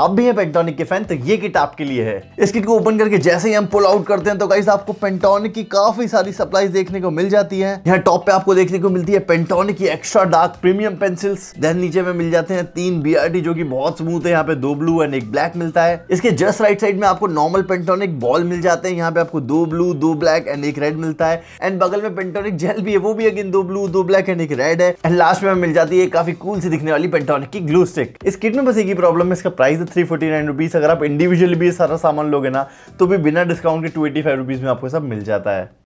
आप भी हैं पेंटोनिक के फैन तो ये किट आपके लिए है इस किट को ओपन करके जैसे ही हम पुल आउट करते हैं तो गाइस आपको पेंटोनिक की काफी सारी सप्लाईज देखने को मिल जाती है यहाँ टॉप पे आपको देखने को मिलती है पेंटोनिक की extra dark premium pencils then नीचे में मिल जाते हैं तीन बी जो की बहुत स्मूथ है यहाँ पे दो ब्लू एंड एक ब्लैक मिलता है इसके जस्ट राइट साइड में आपको नॉर्मल पेंटोनिक बॉल मिल जाते हैं यहाँ पे आपको दो ब्लू दो ब्लैक एंड एक रेड मिलता है एंड बगल में पेंटोनिक जेल भी है वो भी अगेन दो ब्लू दो ब्लैक एंड एक रेड है एंड लास्ट में मिल जाती है काफी कूल से दिखने वाली पेंटोनिक की ग्लू स्टिक इस किट में बस एक ही प्रॉब्लम है इसका प्राइस से थ्री फोर्टी नाइन रुपीज़ अगर आप इंडिविजुअली भी सारा सामान लोगे ना तो भी बिना डिस्काउंट के टू एटी फाइव रुपीज़ में आपको सब मिल जाता है